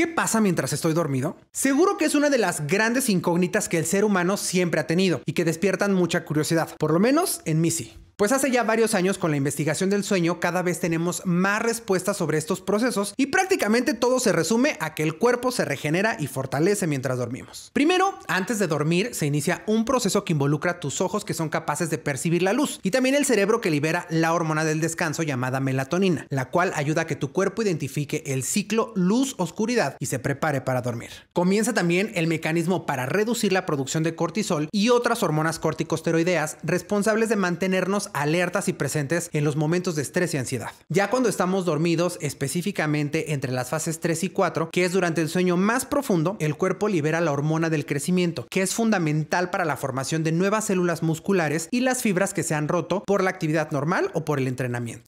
¿Qué pasa mientras estoy dormido? Seguro que es una de las grandes incógnitas que el ser humano siempre ha tenido y que despiertan mucha curiosidad, por lo menos en mí pues hace ya varios años con la investigación del sueño cada vez tenemos más respuestas sobre estos procesos y prácticamente todo se resume a que el cuerpo se regenera y fortalece mientras dormimos. Primero, antes de dormir se inicia un proceso que involucra tus ojos que son capaces de percibir la luz y también el cerebro que libera la hormona del descanso llamada melatonina, la cual ayuda a que tu cuerpo identifique el ciclo luz-oscuridad y se prepare para dormir. Comienza también el mecanismo para reducir la producción de cortisol y otras hormonas corticosteroideas responsables de mantenernos alertas y presentes en los momentos de estrés y ansiedad. Ya cuando estamos dormidos, específicamente entre las fases 3 y 4, que es durante el sueño más profundo, el cuerpo libera la hormona del crecimiento, que es fundamental para la formación de nuevas células musculares y las fibras que se han roto por la actividad normal o por el entrenamiento.